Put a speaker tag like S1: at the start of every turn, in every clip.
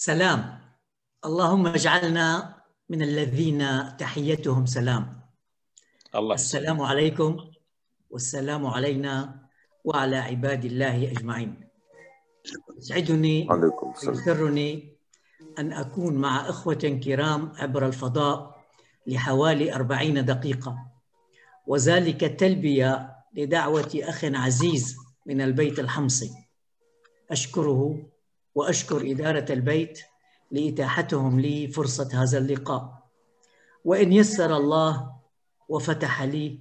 S1: سلام اللهم اجعلنا من الذين تحيتهم سلام الله السلام عليكم والسلام علينا وعلى عباد الله اجمعين يسعدني ويسرني ان اكون مع اخوه كرام عبر الفضاء لحوالي أربعين دقيقه وذلك تلبيه لدعوه اخ عزيز من البيت الحمصي اشكره واشكر اداره البيت لاتاحتهم لي فرصه هذا اللقاء وان يسر الله وفتح لي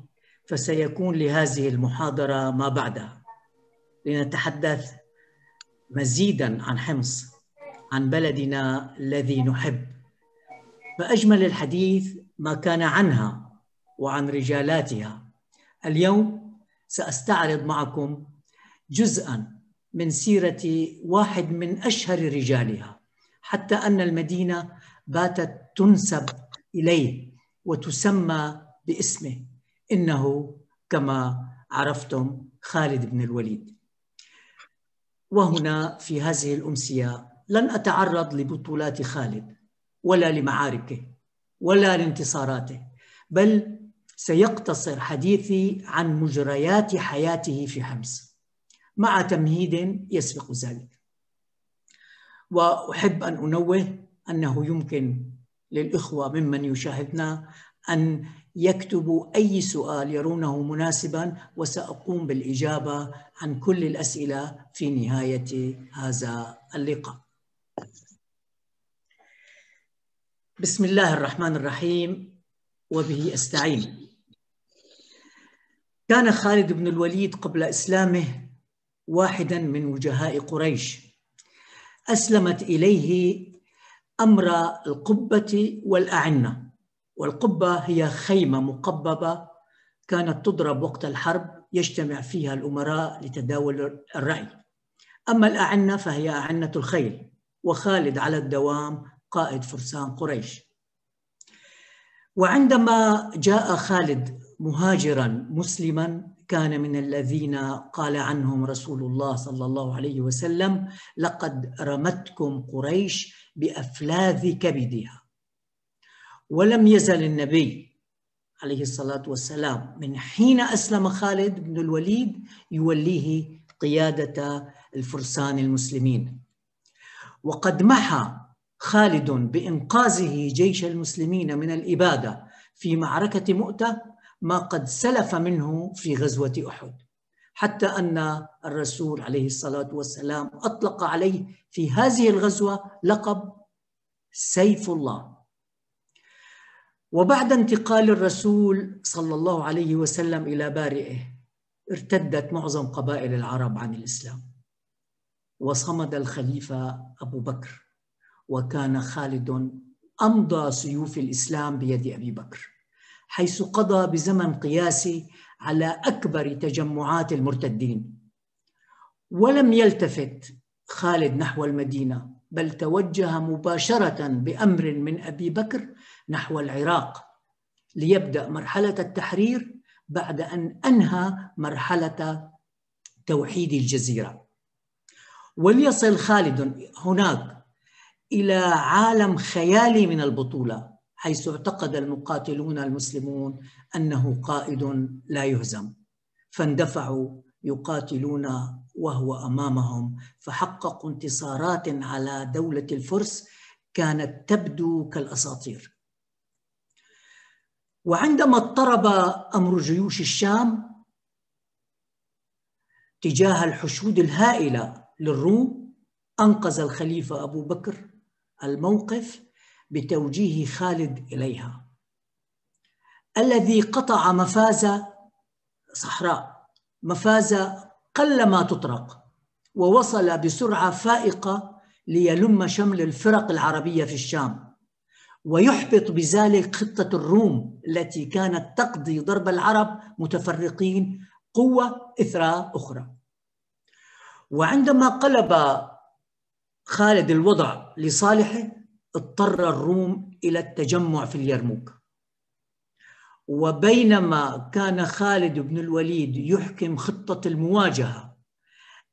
S1: فسيكون لهذه المحاضره ما بعدها لنتحدث مزيدا عن حمص عن بلدنا الذي نحب فاجمل الحديث ما كان عنها وعن رجالاتها اليوم ساستعرض معكم جزءا من سيرة واحد من أشهر رجالها حتى أن المدينة باتت تنسب إليه وتسمى باسمه إنه كما عرفتم خالد بن الوليد وهنا في هذه الأمسية لن أتعرض لبطولات خالد ولا لمعاركه ولا لانتصاراته بل سيقتصر حديثي عن مجريات حياته في حمص مع تمهيد يسبق ذلك واحب ان انوه انه يمكن للاخوه ممن يشاهدنا ان يكتبوا اي سؤال يرونه مناسبا وساقوم بالاجابه عن كل الاسئله في نهايه هذا اللقاء. بسم الله الرحمن الرحيم وبه استعين. كان خالد بن الوليد قبل اسلامه واحدا من وجهاء قريش أسلمت إليه أمر القبة والأعنة والقبة هي خيمة مقببة كانت تضرب وقت الحرب يجتمع فيها الأمراء لتداول الرأي أما الأعنة فهي أعنة الخيل وخالد على الدوام قائد فرسان قريش وعندما جاء خالد مهاجرا مسلما كان من الذين قال عنهم رسول الله صلى الله عليه وسلم لقد رمتكم قريش بافلاذ كبدها ولم يزل النبي عليه الصلاه والسلام من حين اسلم خالد بن الوليد يوليه قياده الفرسان المسلمين وقد محى خالد بانقاذه جيش المسلمين من الاباده في معركه مؤته ما قد سلف منه في غزوة أحد حتى أن الرسول عليه الصلاة والسلام أطلق عليه في هذه الغزوة لقب سيف الله وبعد انتقال الرسول صلى الله عليه وسلم إلى بارئه ارتدت معظم قبائل العرب عن الإسلام وصمد الخليفة أبو بكر وكان خالد أمضى سيوف الإسلام بيد أبي بكر حيث قضى بزمن قياسي على أكبر تجمعات المرتدين ولم يلتفت خالد نحو المدينة بل توجه مباشرة بأمر من أبي بكر نحو العراق ليبدأ مرحلة التحرير بعد أن أنهى مرحلة توحيد الجزيرة وليصل خالد هناك إلى عالم خيالي من البطولة حيث اعتقد المقاتلون المسلمون انه قائد لا يهزم فاندفعوا يقاتلون وهو امامهم فحققوا انتصارات على دوله الفرس كانت تبدو كالاساطير وعندما اضطرب امر جيوش الشام تجاه الحشود الهائله للروم انقذ الخليفه ابو بكر الموقف بتوجيه خالد إليها الذي قطع مفاز صحراء مفاز قلما تطرق ووصل بسرعة فائقة ليلم شمل الفرق العربية في الشام ويحبط بذلك خطة الروم التي كانت تقضي ضرب العرب متفرقين قوة إثراء أخرى وعندما قلب خالد الوضع لصالحه اضطر الروم إلى التجمع في اليرموك وبينما كان خالد بن الوليد يحكم خطة المواجهة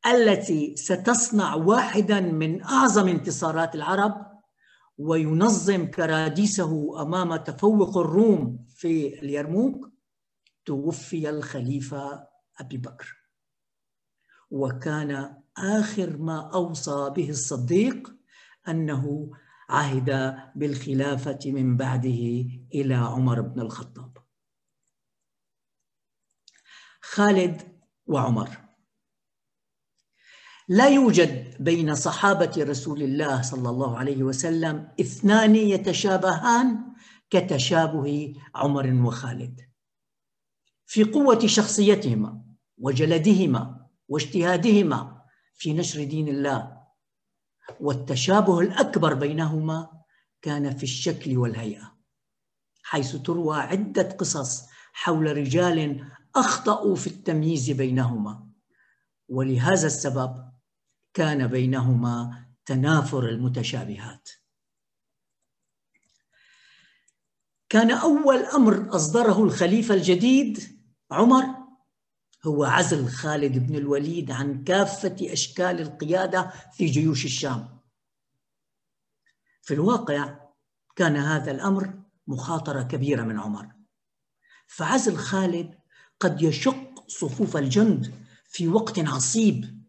S1: التي ستصنع واحدا من أعظم انتصارات العرب وينظم كراديسه أمام تفوق الروم في اليرموك توفي الخليفة أبي بكر وكان آخر ما أوصى به الصديق أنه عهد بالخلافة من بعده إلى عمر بن الخطاب خالد وعمر لا يوجد بين صحابة رسول الله صلى الله عليه وسلم اثنان يتشابهان كتشابه عمر وخالد في قوة شخصيتهما وجلدهما واجتهادهما في نشر دين الله والتشابه الأكبر بينهما كان في الشكل والهيئة حيث تروى عدة قصص حول رجال أخطأوا في التمييز بينهما ولهذا السبب كان بينهما تنافر المتشابهات كان أول أمر أصدره الخليفة الجديد عمر هو عزل خالد بن الوليد عن كافة أشكال القيادة في جيوش الشام في الواقع كان هذا الأمر مخاطرة كبيرة من عمر فعزل خالد قد يشق صفوف الجند في وقت عصيب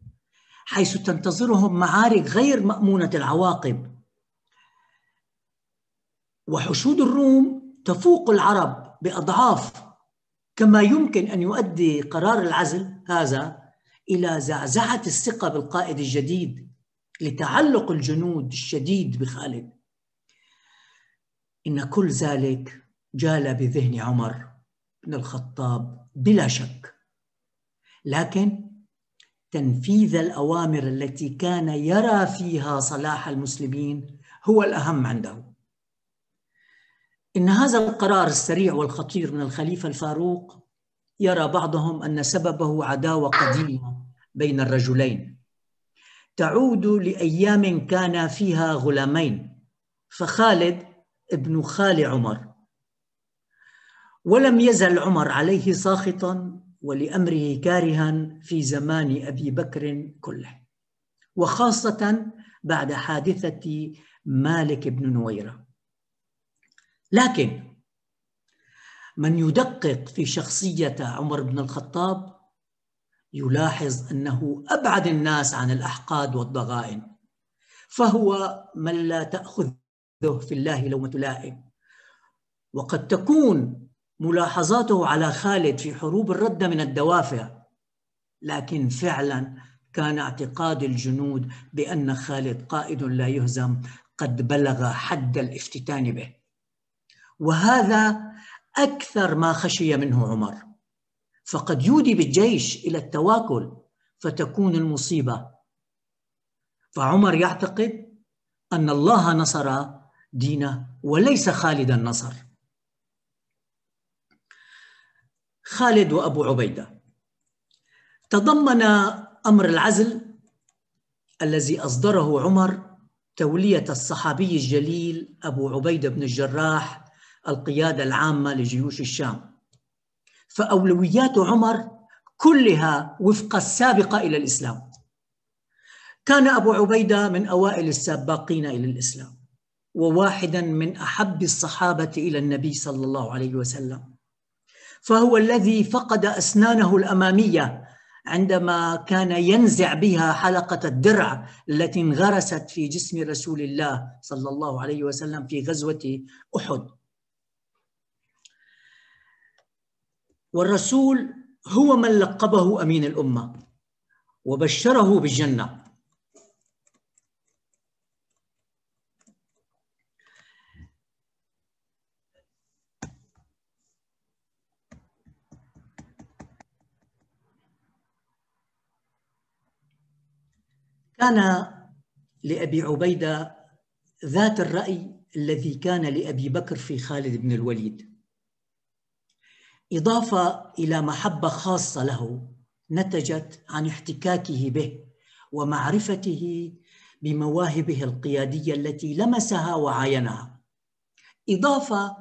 S1: حيث تنتظرهم معارك غير مأمونة العواقب وحشود الروم تفوق العرب بأضعاف كما يمكن أن يؤدي قرار العزل هذا إلى زعزعة الثقة بالقائد الجديد لتعلق الجنود الشديد بخالد إن كل ذلك جال بذهن عمر بن الخطاب بلا شك لكن تنفيذ الأوامر التي كان يرى فيها صلاح المسلمين هو الأهم عنده إن هذا القرار السريع والخطير من الخليفة الفاروق يرى بعضهم أن سببه عداوة قديمة بين الرجلين تعود لأيام كان فيها غلامين فخالد ابن خال عمر ولم يزل عمر عليه ساخطا ولأمره كارها في زمان أبي بكر كله وخاصة بعد حادثة مالك بن نويره لكن من يدقق في شخصية عمر بن الخطاب يلاحظ أنه أبعد الناس عن الأحقاد والضغائن فهو من لا تأخذه في الله لومة لائم وقد تكون ملاحظاته على خالد في حروب الردة من الدوافع لكن فعلا كان اعتقاد الجنود بأن خالد قائد لا يهزم قد بلغ حد الافتتان به وهذا أكثر ما خشي منه عمر فقد يودي بالجيش إلى التواكل فتكون المصيبة فعمر يعتقد أن الله نصر دينه وليس خالد النصر خالد وأبو عبيدة تضمن أمر العزل الذي أصدره عمر تولية الصحابي الجليل أبو عبيدة بن الجراح القيادة العامة لجيوش الشام فأولويات عمر كلها وفق السابقة إلى الإسلام كان أبو عبيدة من أوائل السباقين إلى الإسلام وواحدا من أحب الصحابة إلى النبي صلى الله عليه وسلم فهو الذي فقد أسنانه الأمامية عندما كان ينزع بها حلقة الدرع التي انغرست في جسم رسول الله صلى الله عليه وسلم في غزوة أحد والرسول هو من لقبه امين الامه وبشره بالجنه كان لابي عبيده ذات الراي الذي كان لابي بكر في خالد بن الوليد إضافة إلى محبة خاصة له نتجت عن احتكاكه به ومعرفته بمواهبه القيادية التي لمسها وعاينها إضافة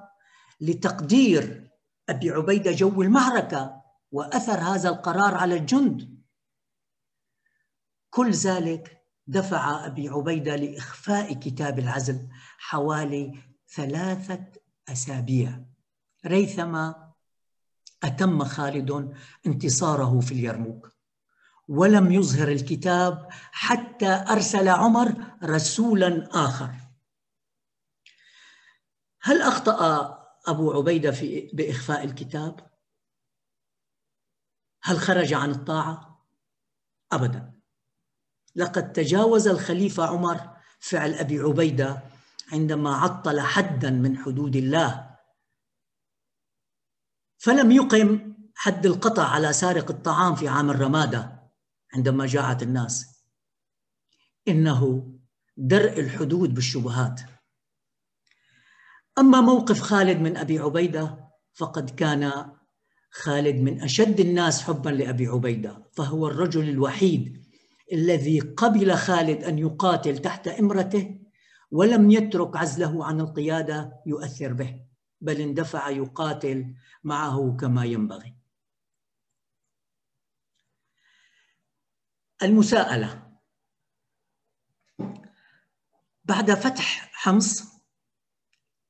S1: لتقدير أبي عبيدة جو المعركة وأثر هذا القرار على الجند كل ذلك دفع أبي عبيدة لإخفاء كتاب العزل حوالي ثلاثة أسابيع ريثما أتم خالد انتصاره في اليرموك ولم يظهر الكتاب حتى أرسل عمر رسولا آخر هل أخطأ أبو عبيدة في بإخفاء الكتاب؟ هل خرج عن الطاعة؟ أبدا لقد تجاوز الخليفة عمر فعل أبي عبيدة عندما عطل حدا من حدود الله فلم يقم حد القطع على سارق الطعام في عام الرمادة عندما جاعت الناس إنه درء الحدود بالشبهات أما موقف خالد من أبي عبيدة فقد كان خالد من أشد الناس حبا لأبي عبيدة فهو الرجل الوحيد الذي قبل خالد أن يقاتل تحت إمرته ولم يترك عزله عن القيادة يؤثر به بل اندفع يقاتل معه كما ينبغي المساءله بعد فتح حمص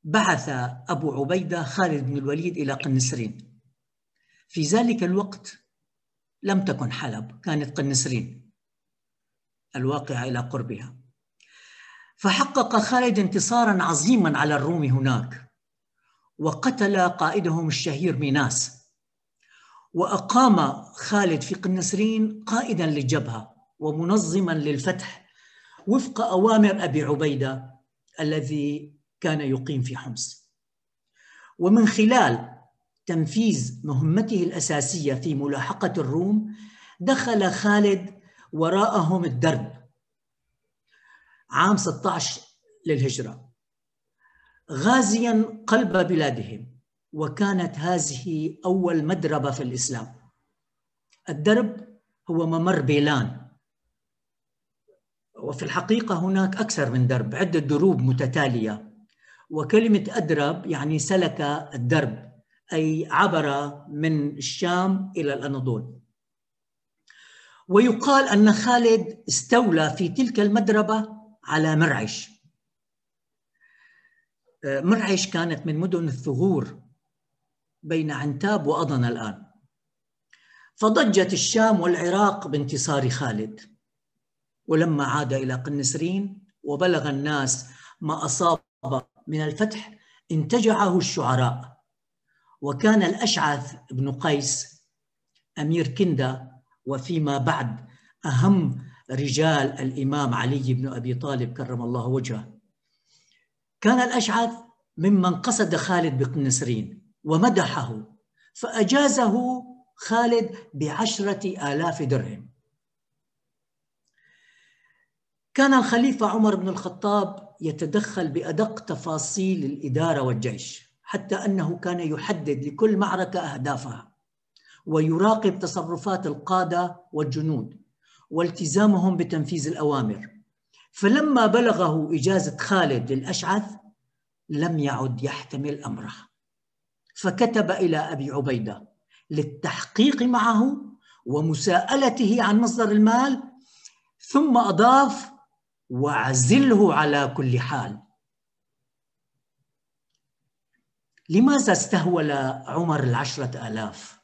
S1: بعث ابو عبيده خالد بن الوليد الى قنسرين في ذلك الوقت لم تكن حلب كانت قنسرين الواقعه الى قربها فحقق خالد انتصارا عظيما على الروم هناك وقتل قائدهم الشهير ميناس وأقام خالد في قنسرين قائدا للجبهة ومنظما للفتح وفق أوامر أبي عبيدة الذي كان يقيم في حمص ومن خلال تنفيذ مهمته الأساسية في ملاحقة الروم دخل خالد وراءهم الدرب عام 16 للهجرة غازيا قلب بلادهم وكانت هذه أول مدربة في الإسلام الدرب هو ممر بيلان وفي الحقيقة هناك أكثر من درب عدة دروب متتالية وكلمة أدرب يعني سلك الدرب أي عبر من الشام إلى الأناضول ويقال أن خالد استولى في تلك المدربة على مرعش مرعش كانت من مدن الثغور بين عنتاب وأضن الآن فضجت الشام والعراق بانتصار خالد ولما عاد إلى قنسرين وبلغ الناس ما أصاب من الفتح انتجعه الشعراء وكان الأشعث بن قيس أمير كندة وفيما بعد أهم رجال الإمام علي بن أبي طالب كرم الله وجهه كان الأشعث ممن قصد خالد بقنسرين ومدحه فأجازه خالد بعشرة آلاف درهم كان الخليفة عمر بن الخطاب يتدخل بأدق تفاصيل الإدارة والجيش حتى أنه كان يحدد لكل معركة أهدافها ويراقب تصرفات القادة والجنود والتزامهم بتنفيذ الأوامر فلما بلغه إجازة خالد للأشعث لم يعد يحتمل أمره فكتب إلى أبي عبيدة للتحقيق معه ومساءلته عن مصدر المال ثم أضاف واعزله على كل حال لماذا استهول عمر العشرة آلاف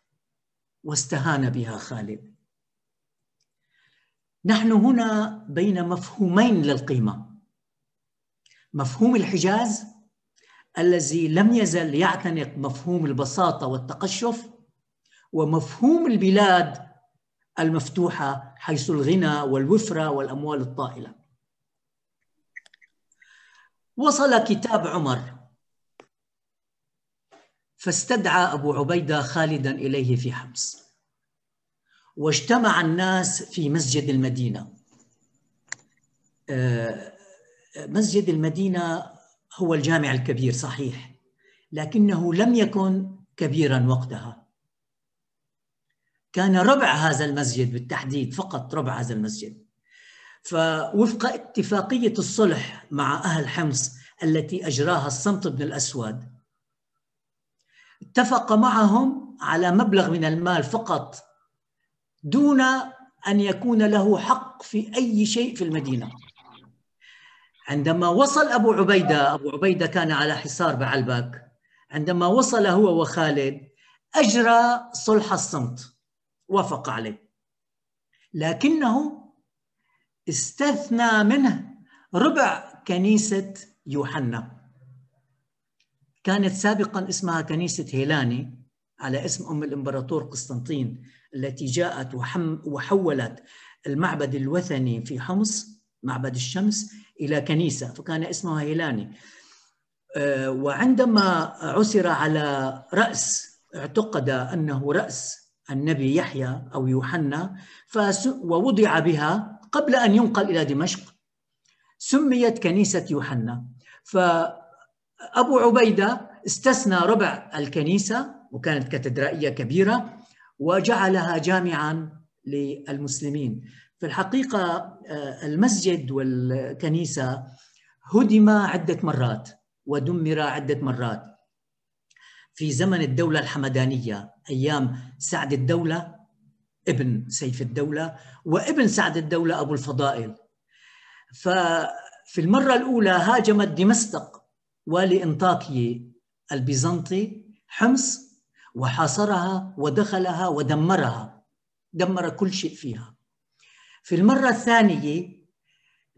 S1: واستهان بها خالد نحن هنا بين مفهومين للقيمه مفهوم الحجاز الذي لم يزل يعتنق مفهوم البساطه والتقشف ومفهوم البلاد المفتوحه حيث الغنى والوفره والاموال الطائله وصل كتاب عمر فاستدعى ابو عبيده خالدا اليه في حمص واجتمع الناس في مسجد المدينة آه، مسجد المدينة هو الجامع الكبير صحيح لكنه لم يكن كبيرا وقتها كان ربع هذا المسجد بالتحديد فقط ربع هذا المسجد فوفق اتفاقية الصلح مع أهل حمص التي أجراها الصمت بن الأسود اتفق معهم على مبلغ من المال فقط دون أن يكون له حق في أي شيء في المدينة عندما وصل أبو عبيدة أبو عبيدة كان على حصار بعلبك عندما وصل هو وخالد أجرى صلح الصمت وافق عليه لكنه استثنى منه ربع كنيسة يوحنا كانت سابقا اسمها كنيسة هيلاني على اسم أم الإمبراطور قسطنطين التي جاءت وحولت المعبد الوثني في حمص معبد الشمس إلى كنيسة فكان اسمها هيلاني آه، وعندما عثر على رأس اعتقد أنه رأس النبي يحيى أو يوحنا ووضع بها قبل أن ينقل إلى دمشق سميت كنيسة يوحنا فأبو عبيدة استثنى ربع الكنيسة وكانت كاتدرائية كبيرة وجعلها جامعا للمسلمين في الحقيقة آه، المسجد والكنيسة هدم عدة مرات ودمر عدة مرات في زمن الدولة الحمدانية أيام سعد الدولة ابن سيف الدولة وابن سعد الدولة أبو الفضائل ففي المرة الأولى هاجمت دمشق والي انطاكية البيزنطي حمص وحاصرها ودخلها ودمرها دمر كل شيء فيها في المرة الثانية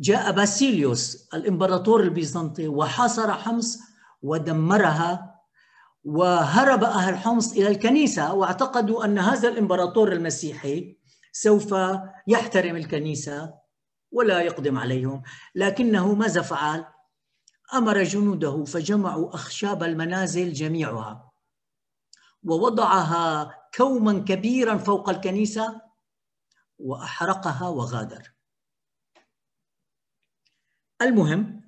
S1: جاء باسيليوس الإمبراطور البيزنطي وحاصر حمص ودمرها وهرب أهل حمص إلى الكنيسة واعتقدوا أن هذا الإمبراطور المسيحي سوف يحترم الكنيسة ولا يقدم عليهم لكنه ماذا فعل؟ أمر جنوده فجمعوا أخشاب المنازل جميعها ووضعها كوما كبيرا فوق الكنيسة وأحرقها وغادر المهم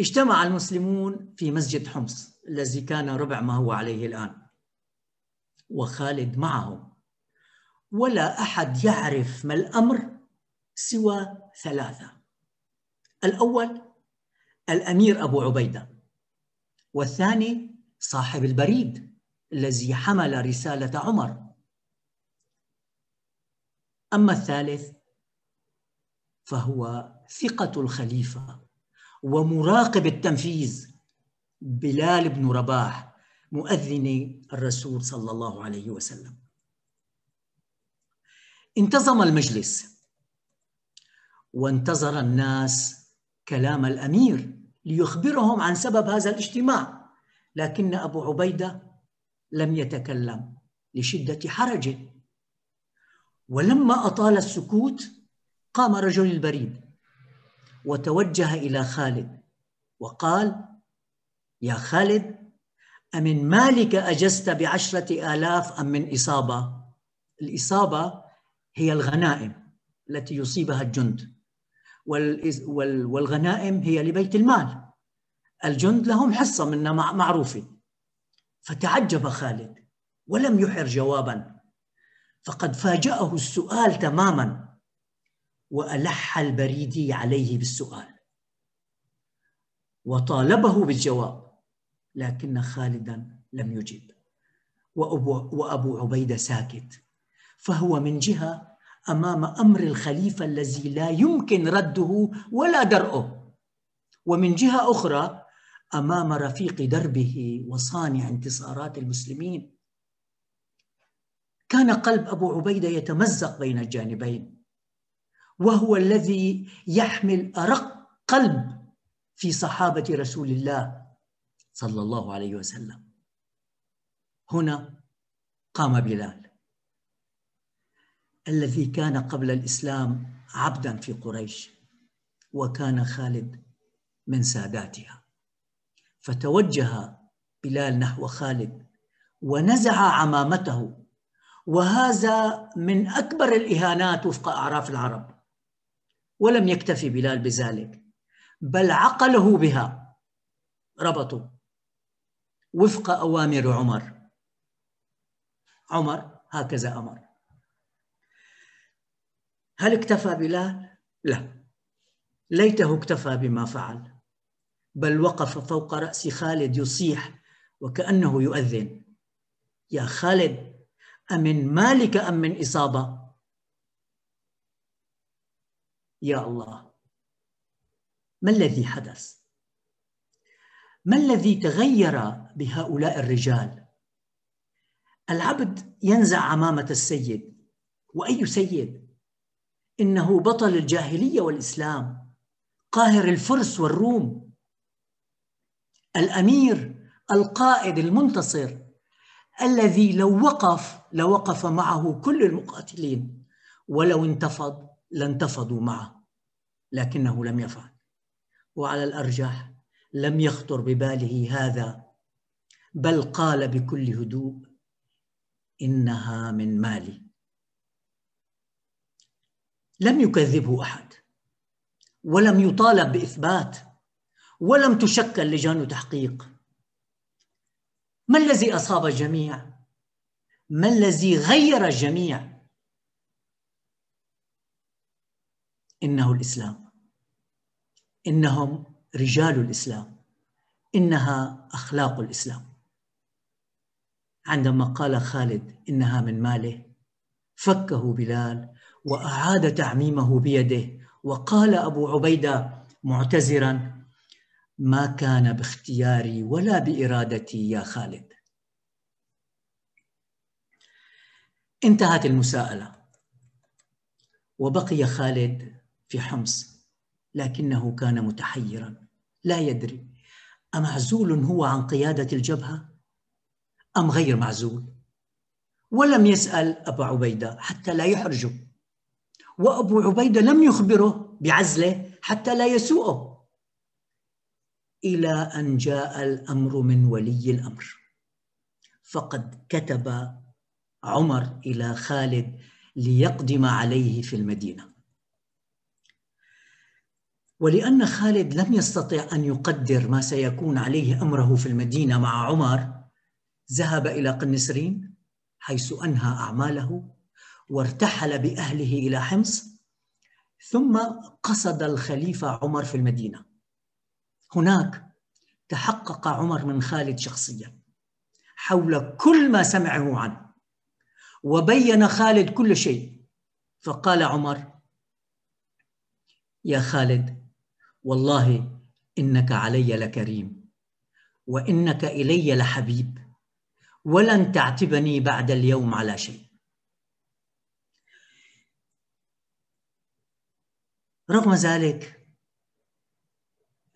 S1: اجتمع المسلمون في مسجد حمص الذي كان ربع ما هو عليه الآن وخالد معهم ولا أحد يعرف ما الأمر سوى ثلاثة الأول الأمير أبو عبيدة والثاني صاحب البريد الذي حمل رسالة عمر أما الثالث فهو ثقة الخليفة ومراقب التنفيذ بلال بن رباح مؤذن الرسول صلى الله عليه وسلم انتظم المجلس وانتظر الناس كلام الأمير ليخبرهم عن سبب هذا الاجتماع لكن أبو عبيدة لم يتكلم لشدة حرجه ولما أطال السكوت قام رجل البريد وتوجه إلى خالد وقال يا خالد أمن مالك أجزت بعشرة آلاف أم من إصابة؟ الإصابة هي الغنائم التي يصيبها الجند والغنائم هي لبيت المال الجند لهم حصة منا معروفة فتعجب خالد ولم يحر جوابا فقد فاجأه السؤال تماما وألح البريدي عليه بالسؤال وطالبه بالجواب لكن خالدا لم يجب وأبو, وأبو عبيدة ساكت فهو من جهة أمام أمر الخليفة الذي لا يمكن رده ولا درؤه ومن جهة أخرى امام رفيق دربه وصانع انتصارات المسلمين كان قلب ابو عبيده يتمزق بين الجانبين وهو الذي يحمل ارق قلب في صحابه رسول الله صلى الله عليه وسلم هنا قام بلال الذي كان قبل الاسلام عبدا في قريش وكان خالد من ساداتها فتوجه بلال نحو خالد ونزع عمامته وهذا من اكبر الاهانات وفق اعراف العرب ولم يكتفي بلال بذلك بل عقله بها ربطه وفق اوامر عمر عمر هكذا امر هل اكتفى بلال لا ليته اكتفى بما فعل بل وقف فوق رأس خالد يصيح وكأنه يؤذن يا خالد أمن مالك أم من إصابة يا الله ما الذي حدث ما الذي تغير بهؤلاء الرجال العبد ينزع عمامة السيد وأي سيد إنه بطل الجاهلية والإسلام قاهر الفرس والروم الامير القائد المنتصر الذي لو وقف لوقف معه كل المقاتلين ولو انتفض لانتفضوا معه لكنه لم يفعل وعلى الارجح لم يخطر بباله هذا بل قال بكل هدوء انها من مالي لم يكذبه احد ولم يطالب باثبات ولم تشكل لجان تحقيق ما الذي أصاب الجميع؟ ما الذي غير الجميع؟ إنه الإسلام إنهم رجال الإسلام إنها أخلاق الإسلام عندما قال خالد إنها من ماله فكه بلال وأعاد تعميمه بيده وقال أبو عبيدة معتذرا ما كان باختياري ولا بإرادتي يا خالد انتهت المساءلة وبقي خالد في حمص لكنه كان متحيرا لا يدري أمعزول هو عن قيادة الجبهة أم غير معزول ولم يسأل أبا عبيدة حتى لا يحرجه وأبو عبيدة لم يخبره بعزله حتى لا يسوءه إلى أن جاء الأمر من ولي الأمر فقد كتب عمر إلى خالد ليقدم عليه في المدينة ولأن خالد لم يستطع أن يقدر ما سيكون عليه أمره في المدينة مع عمر ذهب إلى قنسرين حيث أنهى أعماله وارتحل بأهله إلى حمص ثم قصد الخليفة عمر في المدينة هناك تحقق عمر من خالد شخصيا حول كل ما سمعه عنه وبين خالد كل شيء فقال عمر يا خالد والله انك علي لكريم وانك الي لحبيب ولن تعتبني بعد اليوم على شيء رغم ذلك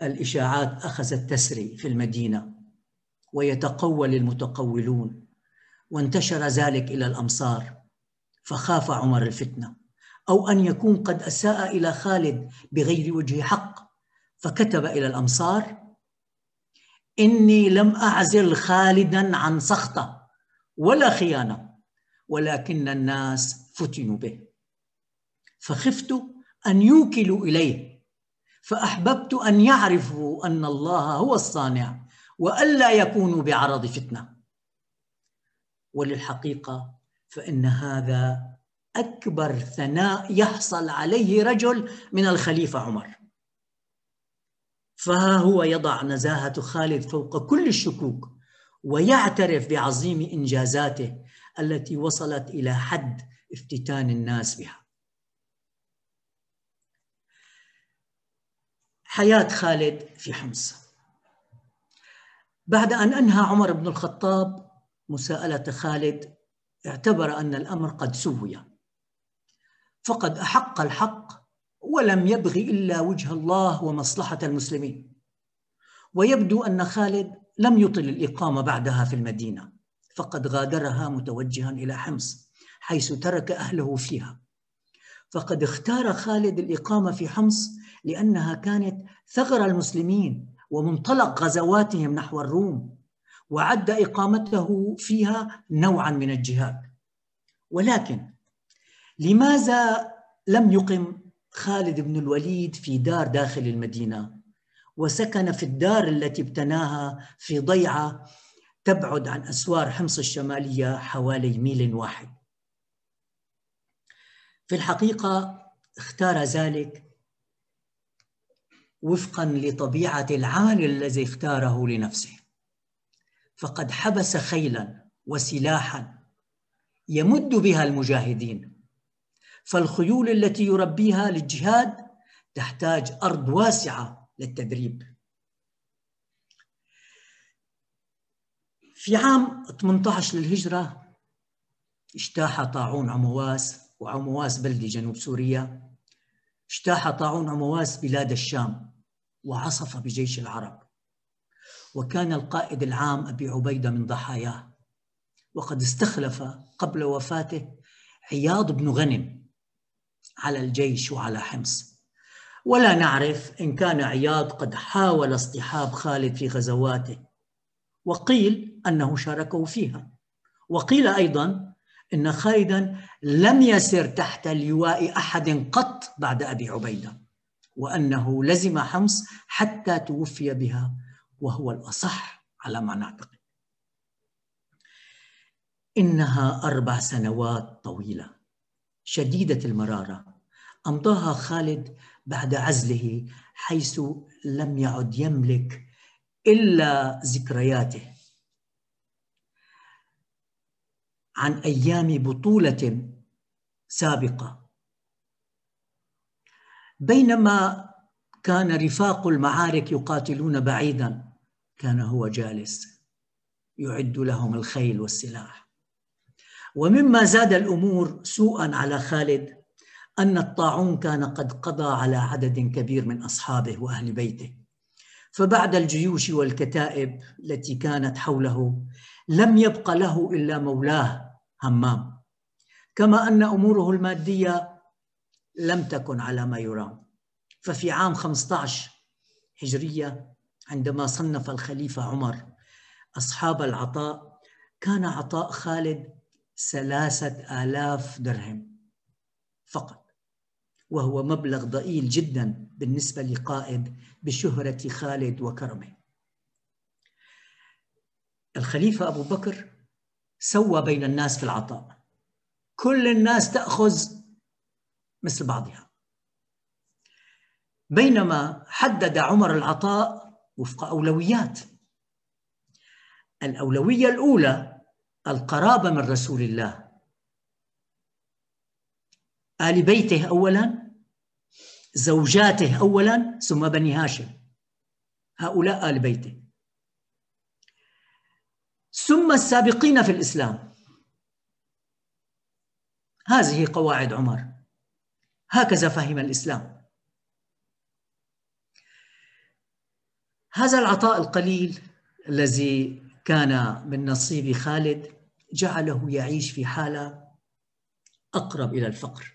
S1: الإشاعات أخذت تسري في المدينة ويتقول المتقولون وانتشر ذلك إلى الأمصار فخاف عمر الفتنة أو أن يكون قد أساء إلى خالد بغير وجه حق فكتب إلى الأمصار إني لم أعزل خالدا عن سخطة ولا خيانة ولكن الناس فتنوا به فخفت أن يوكلوا إليه فأحببت أن يعرفوا أن الله هو الصانع وألا يكونوا بعرض فتنة وللحقيقة فإن هذا أكبر ثناء يحصل عليه رجل من الخليفة عمر فها هو يضع نزاهة خالد فوق كل الشكوك ويعترف بعظيم إنجازاته التي وصلت إلى حد افتتان الناس بها حياة خالد في حمص بعد أن أنهى عمر بن الخطاب مساءلة خالد اعتبر أن الأمر قد سوي فقد أحق الحق ولم يبغ إلا وجه الله ومصلحة المسلمين ويبدو أن خالد لم يطل الإقامة بعدها في المدينة فقد غادرها متوجها إلى حمص حيث ترك أهله فيها فقد اختار خالد الإقامة في حمص لأنها كانت ثغر المسلمين ومنطلق غزواتهم نحو الروم وعد إقامته فيها نوعا من الجهاد ولكن لماذا لم يقم خالد بن الوليد في دار داخل المدينة وسكن في الدار التي ابتناها في ضيعة تبعد عن أسوار حمص الشمالية حوالي ميل واحد في الحقيقة اختار ذلك وفقا لطبيعه العمل الذي اختاره لنفسه فقد حبس خيلا وسلاحا يمد بها المجاهدين فالخيول التي يربيها للجهاد تحتاج ارض واسعه للتدريب في عام 18 للهجره اجتاح طاعون عمواس وعمواس بلدة جنوب سوريا اجتاح طاعون عمواس بلاد الشام وعصف بجيش العرب وكان القائد العام أبي عبيدة من ضحاياه وقد استخلف قبل وفاته عياض بن غنم على الجيش وعلى حمص ولا نعرف إن كان عياض قد حاول اصطحاب خالد في غزواته وقيل أنه شاركه فيها وقيل أيضا إن خالدا لم يسر تحت لواء أحد قط بعد أبي عبيده وأنه لزم حمص حتى توفي بها وهو الأصح على ما نعتقد إنها أربع سنوات طويلة شديدة المرارة أمضاها خالد بعد عزله حيث لم يعد يملك إلا ذكرياته عن أيام بطولة سابقة بينما كان رفاق المعارك يقاتلون بعيدا كان هو جالس يعد لهم الخيل والسلاح ومما زاد الامور سوءا على خالد ان الطاعون كان قد قضى على عدد كبير من اصحابه واهل بيته فبعد الجيوش والكتائب التي كانت حوله لم يبق له الا مولاه همام كما ان اموره الماديه لم تكن على ما يرام ففي عام 15 هجرية عندما صنف الخليفة عمر أصحاب العطاء كان عطاء خالد ثلاثة آلاف درهم فقط وهو مبلغ ضئيل جدا بالنسبة لقائد بشهرة خالد وكرمه الخليفة أبو بكر سوى بين الناس في العطاء كل الناس تأخذ مثل بعضها بينما حدد عمر العطاء وفق أولويات الأولوية الأولى القرابة من رسول الله آل بيته أولا زوجاته أولا ثم بني هاشم هؤلاء آل بيته ثم السابقين في الإسلام هذه قواعد عمر هكذا فهم الاسلام هذا العطاء القليل الذي كان من نصيب خالد جعله يعيش في حاله اقرب الى الفقر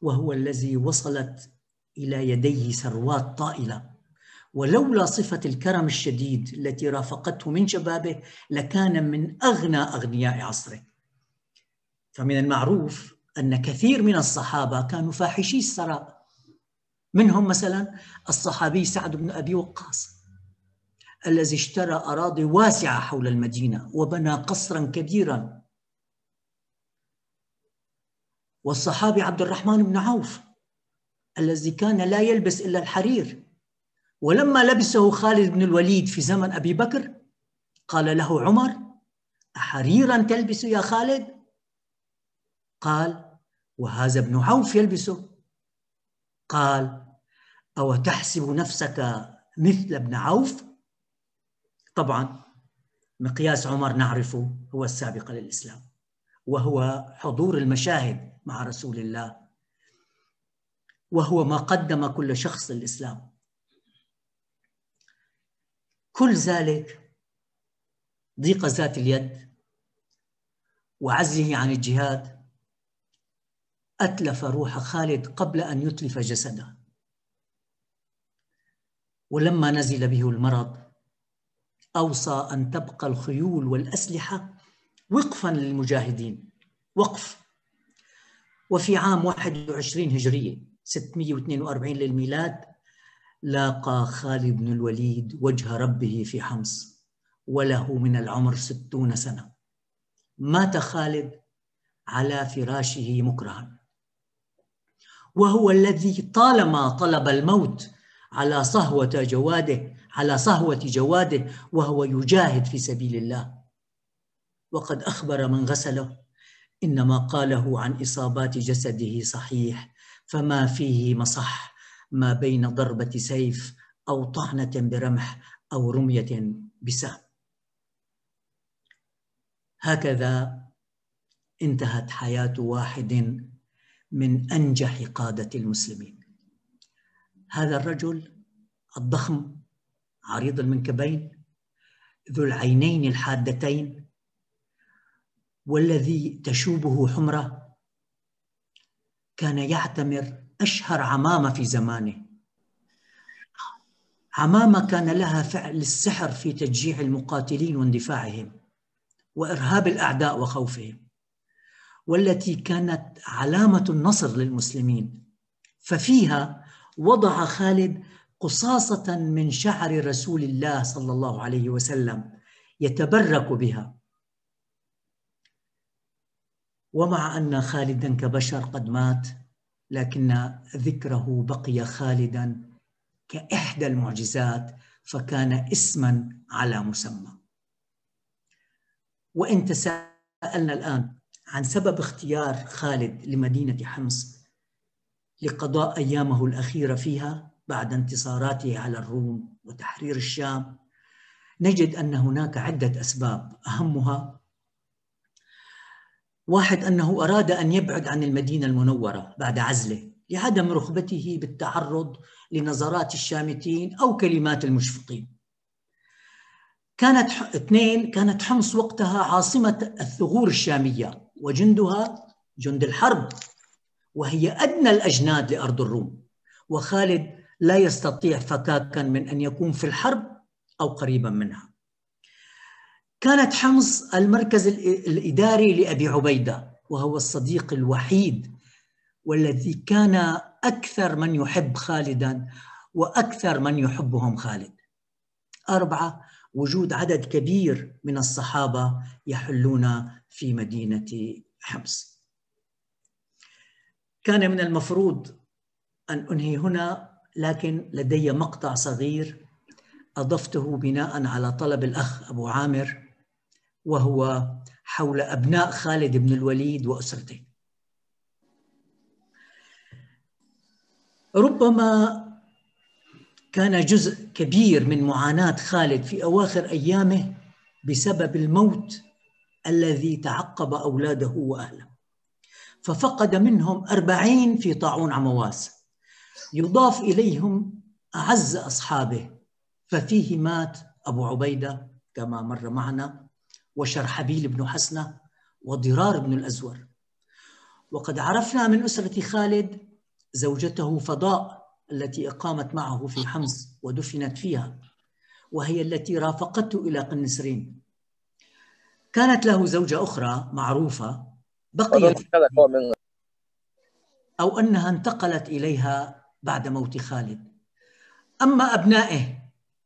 S1: وهو الذي وصلت الى يديه ثروات طائله ولولا صفه الكرم الشديد التي رافقته من شبابه لكان من اغنى اغنياء عصره فمن المعروف أن كثير من الصحابة كانوا فاحشي الثراء منهم مثلا الصحابي سعد بن أبي وقاص الذي اشترى أراضي واسعة حول المدينة وبنى قصرا كبيرا والصحابي عبد الرحمن بن عوف الذي كان لا يلبس إلا الحرير ولما لبسه خالد بن الوليد في زمن أبي بكر قال له عمر أحريرا تلبس يا خالد؟ قال وهذا ابن عوف يلبسه قال أو تحسب نفسك مثل ابن عوف طبعا مقياس عمر نعرفه هو السابق للإسلام وهو حضور المشاهد مع رسول الله وهو ما قدم كل شخص للإسلام كل ذلك ضيق ذات اليد وعزه عن الجهاد أتلف روح خالد قبل أن يتلف جسده ولما نزل به المرض أوصى أن تبقى الخيول والأسلحة وقفا للمجاهدين وقف وفي عام 21 هجرية 642 للميلاد لاقى خالد بن الوليد وجه ربه في حمص وله من العمر ستون سنة مات خالد على فراشه مكرها وهو الذي طالما طلب الموت على صهوة جواده على صهوة جواده وهو يجاهد في سبيل الله وقد أخبر من غسله إن ما قاله عن إصابات جسده صحيح فما فيه مصح ما بين ضربة سيف أو طعنة برمح أو رمية بسام هكذا انتهت حياة واحد من أنجح قادة المسلمين هذا الرجل الضخم عريض المنكبين ذو العينين الحادتين والذي تشوبه حمرة كان يعتمر أشهر عمامة في زمانه عمامة كان لها فعل السحر في تشجيع المقاتلين واندفاعهم وإرهاب الأعداء وخوفهم والتي كانت علامة النصر للمسلمين ففيها وضع خالد قصاصة من شعر رسول الله صلى الله عليه وسلم يتبرك بها ومع أن خالدا كبشر قد مات لكن ذكره بقي خالدا كإحدى المعجزات فكان اسما على مسمى وإن تساءلنا الآن عن سبب اختيار خالد لمدينة حمص لقضاء أيامه الأخيرة فيها بعد انتصاراته على الروم وتحرير الشام نجد أن هناك عدة أسباب أهمها واحد أنه أراد أن يبعد عن المدينة المنورة بعد عزله لعدم رغبته بالتعرض لنظرات الشامتين أو كلمات المشفقين كانت اثنين كانت حمص وقتها عاصمة الثغور الشامية وجندها جند الحرب وهي أدنى الأجناد لأرض الروم وخالد لا يستطيع فكاكا من أن يكون في الحرب أو قريبا منها كانت حمص المركز الإداري لأبي عبيدة وهو الصديق الوحيد والذي كان أكثر من يحب خالدا وأكثر من يحبهم خالد أربعة وجود عدد كبير من الصحابة يحلون في مدينة حمص كان من المفروض أن أنهي هنا لكن لدي مقطع صغير أضفته بناء على طلب الأخ أبو عامر وهو حول أبناء خالد بن الوليد وأسرته ربما كان جزء كبير من معاناة خالد في أواخر أيامه بسبب الموت الذي تعقب أولاده وأهله ففقد منهم أربعين في طاعون عمواس يضاف إليهم أعز أصحابه ففيه مات أبو عبيدة كما مر معنا وشرحبيل بن حسنة وضرار بن الأزور وقد عرفنا من أسرة خالد زوجته فضاء التي أقامت معه في حمص ودفنت فيها وهي التي رافقته إلى قنسرين كانت له زوجة أخرى معروفة بقيت أو أنها انتقلت إليها بعد موت خالد أما أبنائه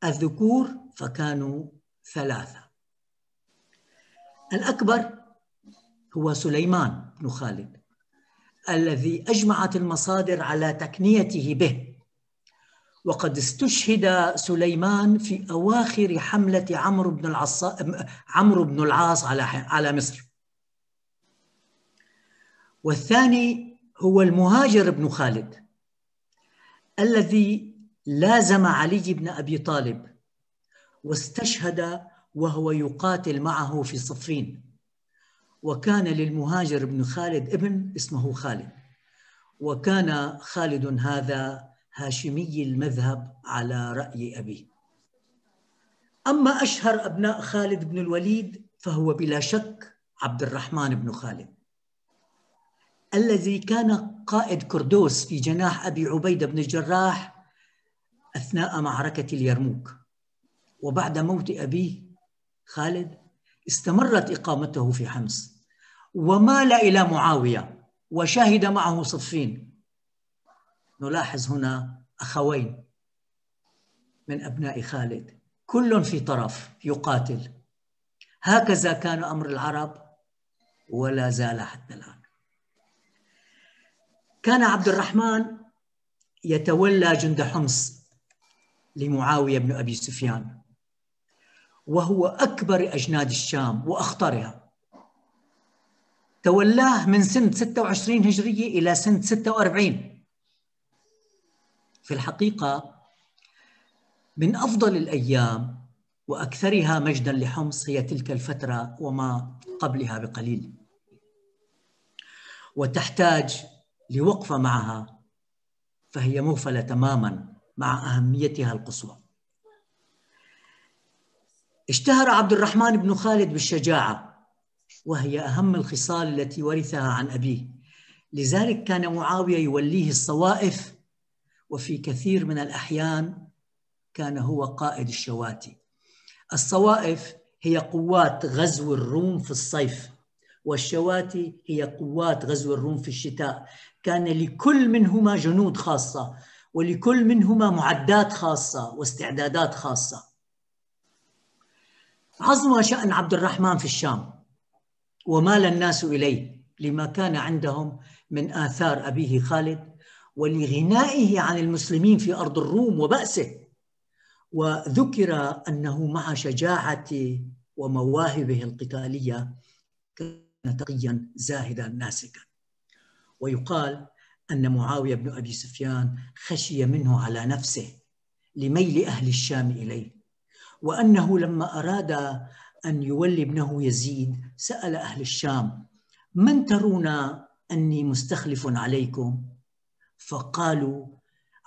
S1: الذكور فكانوا ثلاثة الأكبر هو سليمان بن خالد الذي أجمعت المصادر على تكنيته به وقد استشهد سليمان في أواخر حملة عمرو بن العص عمرو بن العاص على على مصر والثاني هو المهاجر بن خالد الذي لازم علي بن أبي طالب واستشهد وهو يقاتل معه في صفين وكان للمهاجر بن خالد ابن اسمه خالد وكان خالد هذا هاشمي المذهب على رأي أبيه أما أشهر أبناء خالد بن الوليد فهو بلا شك عبد الرحمن بن خالد الذي كان قائد كردوس في جناح أبي عبيدة بن الجراح أثناء معركة اليرموك وبعد موت أبيه خالد استمرت إقامته في حمص ومال إلى معاوية وشهد معه صفين نلاحظ هنا اخوين من ابناء خالد كل في طرف يقاتل هكذا كان امر العرب ولا زال حتى الان كان عبد الرحمن يتولى جند حمص لمعاويه بن ابي سفيان وهو اكبر اجناد الشام واخطرها تولاه من سنه 26 هجريه الى سنه 46 في الحقيقة من أفضل الأيام وأكثرها مجدا لحمص هي تلك الفترة وما قبلها بقليل وتحتاج لوقفة معها فهي مغفلة تماما مع أهميتها القصوى اشتهر عبد الرحمن بن خالد بالشجاعة وهي أهم الخصال التي ورثها عن أبيه لذلك كان معاوية يوليه الصوائف وفي كثير من الأحيان كان هو قائد الشواتي الصوائف هي قوات غزو الروم في الصيف والشواتي هي قوات غزو الروم في الشتاء كان لكل منهما جنود خاصة ولكل منهما معدات خاصة واستعدادات خاصة عظم شأن عبد الرحمن في الشام ومال الناس إليه لما كان عندهم من آثار أبيه خالد ولغنائه عن المسلمين في أرض الروم وبأسه وذكر أنه مع شجاعة ومواهبه القتالية كان تقيا زاهدا ناسكا ويقال أن معاوية بن أبي سفيان خشي منه على نفسه لميل أهل الشام إليه وأنه لما أراد أن يولي ابنه يزيد سأل أهل الشام من ترون أني مستخلف عليكم فقالوا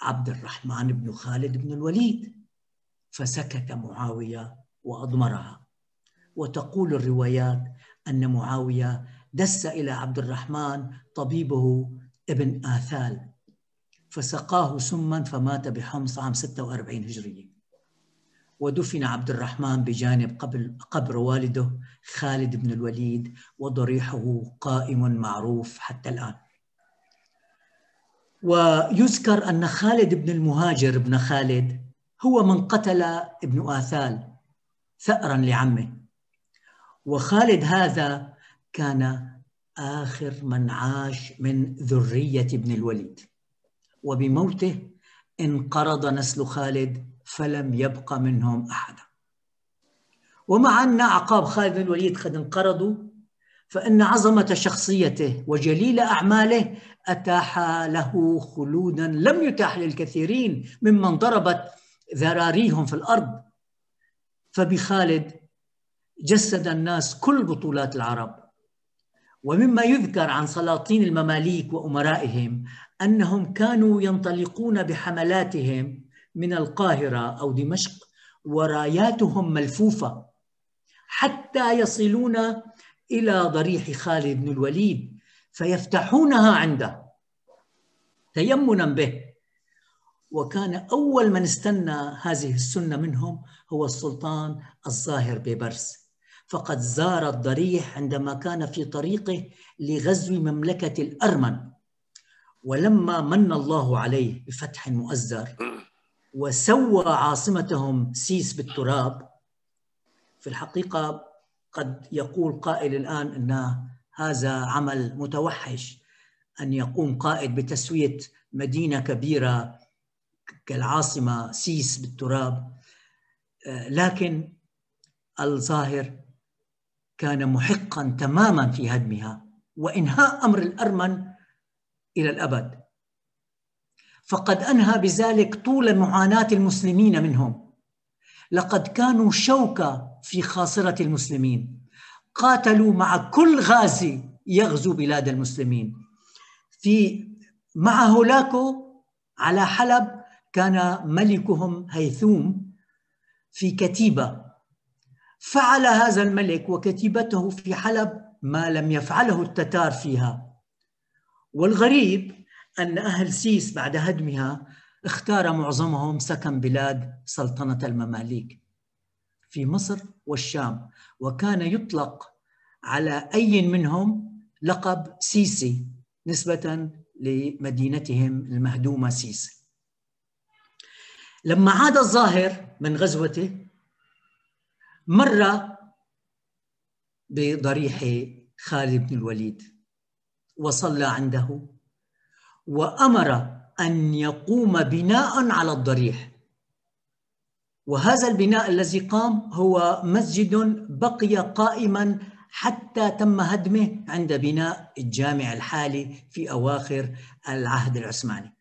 S1: عبد الرحمن بن خالد بن الوليد فسكت معاويه واضمرها وتقول الروايات ان معاويه دس الى عبد الرحمن طبيبه ابن اثال فسقاه سما فمات بحمص عام 46 هجريه ودفن عبد الرحمن بجانب قبل قبر والده خالد بن الوليد وضريحه قائم معروف حتى الآن ويذكر أن خالد بن المهاجر بن خالد هو من قتل ابن آثال ثأرا لعمه وخالد هذا كان آخر من عاش من ذرية ابن الوليد وبموته انقرض نسل خالد فلم يبق منهم أحد ومع أن أعقاب خالد بن الوليد قد انقرضوا فإن عظمة شخصيته وجليل أعماله أتاح له خلودا لم يتاح للكثيرين ممن ضربت ذراريهم في الأرض فبخالد جسد الناس كل بطولات العرب ومما يذكر عن سلاطين المماليك وأمرائهم أنهم كانوا ينطلقون بحملاتهم من القاهرة أو دمشق وراياتهم ملفوفة حتى يصلون إلى ضريح خالد بن الوليد فيفتحونها عنده تيمنا به وكان أول من استنى هذه السنة منهم هو السلطان الظاهر ببرس فقد زار الضريح عندما كان في طريقه لغزو مملكة الأرمن ولما من الله عليه بفتح مؤزر وسوى عاصمتهم سيس بالتراب في الحقيقة قد يقول قائل الآن أنه هذا عمل متوحش أن يقوم قائد بتسوية مدينة كبيرة كالعاصمة سيس بالتراب لكن الظاهر كان محقا تماما في هدمها وإنهاء أمر الأرمن إلى الأبد فقد أنهى بذلك طول معاناة المسلمين منهم لقد كانوا شوكة في خاصرة المسلمين قاتلوا مع كل غازي يغزو بلاد المسلمين في مع هولاكو على حلب كان ملكهم هيثوم في كتيبة فعل هذا الملك وكتيبته في حلب ما لم يفعله التتار فيها والغريب أن أهل سيس بعد هدمها اختار معظمهم سكن بلاد سلطنة المماليك في مصر والشام وكان يطلق على أي منهم لقب سيسي نسبة لمدينتهم المهدومة سيسي لما عاد الظاهر من غزوته مر بضريح خالد بن الوليد وصلى عنده وأمر أن يقوم بناء على الضريح وهذا البناء الذي قام هو مسجد بقي قائما حتى تم هدمه عند بناء الجامع الحالي في أواخر العهد العثماني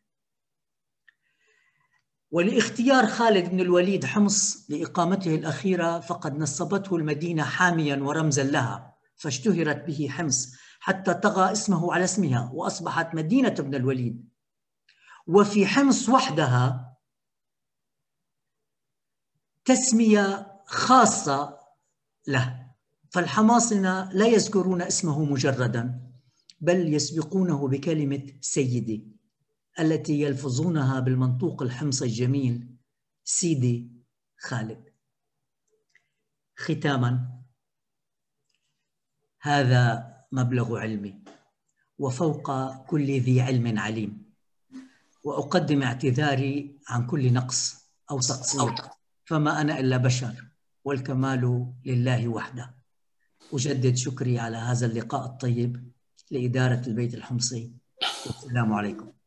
S1: ولاختيار خالد بن الوليد حمص لإقامته الأخيرة فقد نصبته المدينة حاميا ورمزا لها فاشتهرت به حمص حتى طغى اسمه على اسمها وأصبحت مدينة ابن الوليد وفي حمص وحدها تسمية خاصة له فالحماصنة لا يذكرون اسمه مجردا بل يسبقونه بكلمة سيدي التي يلفظونها بالمنطوق الحمصي الجميل سيدي خالد ختاما هذا مبلغ علمي وفوق كل ذي علم عليم واقدم اعتذاري عن كل نقص او تقصير فما أنا إلا بشر والكمال لله وحده أجدد شكري على هذا اللقاء الطيب لإدارة البيت الحمصي والسلام عليكم